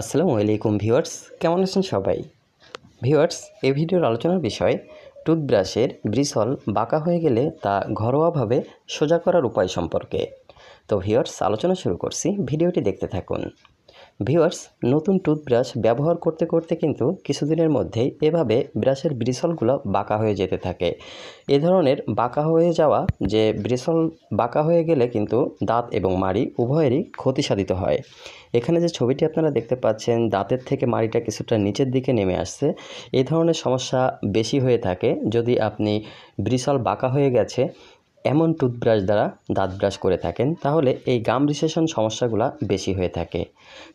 আসসালামু আলাইকুম ভিউয়ার্স কেমন আছেন সবাই ভিউয়ার্স এই ভিডিওর আলোচনার বিষয় টুথব্রাশের ব্রিসল বাঁকা হয়ে গেলে তা ঘরোয়াভাবে সোজা করার উপায় সম্পর্কে তো ভিউয়ার্স আলোচনা শুরু করছি ভিডিওটি দেখতে থাকুন ভিওয়ার্স নতুন টুথব্রাশ ব্যবহার করতে করতে কিন্তু কিছুদিনের মধ্যেই এভাবে ব্রাশের ব্রিসলগুলো বাঁকা হয়ে যেতে থাকে এ ধরনের বাঁকা হয়ে যাওয়া যে ব্রিসল বাঁকা হয়ে গেলে কিন্তু দাঁত এবং মাড়ি উভয়েরই ক্ষতি সাধিত হয় এখানে যে ছবিটি আপনারা দেখতে পাচ্ছেন দাঁতের থেকে মাড়িটা কিছুটা নিচের দিকে নেমে আসছে এ ধরনের সমস্যা বেশি হয়ে থাকে যদি আপনি ব্রিসল বাঁকা হয়ে গেছে এমন টুথব্রাশ দ্বারা দাঁত ব্রাশ করে থাকেন তাহলে এই গাম রিসেশন সমস্যাগুলো বেশি হয়ে থাকে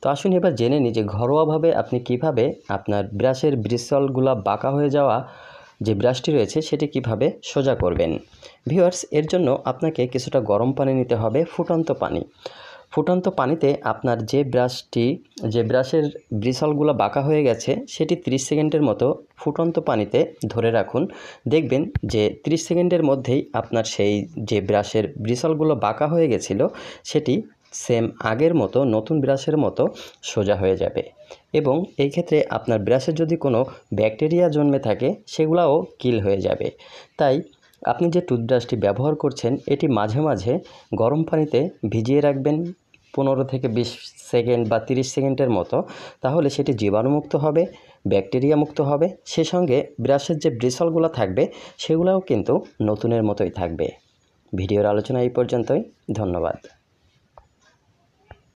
তো আসুন এবার জেনে নিই যে ঘরোয়াভাবে আপনি কিভাবে আপনার ব্রাশের ব্রিসলগুলো বাঁকা হয়ে যাওয়া যে ব্রাশটি রয়েছে সেটি কিভাবে সোজা করবেন ভিউয়ার্স এর জন্য আপনাকে কিছুটা গরম পানি নিতে হবে ফুটন্ত পানি ফুটন্ত পানিতে আপনার যে ব্রাশটি যে ব্রাশের ব্রিসলগুলো বাঁকা হয়ে গেছে সেটি 30 সেকেন্ডের মতো ফুটন্ত পানিতে ধরে রাখুন দেখবেন যে 30 সেকেন্ডের মধ্যেই আপনার সেই যে ব্রাশের ব্রিসলগুলো বাঁকা হয়ে গেছিল সেটি সেম আগের মতো নতুন ব্রাশের মতো সোজা হয়ে যাবে এবং এই ক্ষেত্রে আপনার ব্রাশের যদি কোনো ব্যাকটেরিয়া জন্মে থাকে সেগুলাও কিল হয়ে যাবে তাই আপনি যে টুথব্রাশটি ব্যবহার করছেন এটি মাঝে মাঝে গরম পানিতে ভিজিয়ে রাখবেন পনেরো থেকে বিশ সেকেন্ড বা তিরিশ সেকেন্ডের মতো তাহলে সেটি জীবাণুমুক্ত হবে ব্যাকটেরিয়া মুক্ত হবে সে সঙ্গে ব্রাশের যে ব্রিসলগুলো থাকবে সেগুলোও কিন্তু নতুনের মতোই থাকবে ভিডিওর আলোচনা এই পর্যন্তই ধন্যবাদ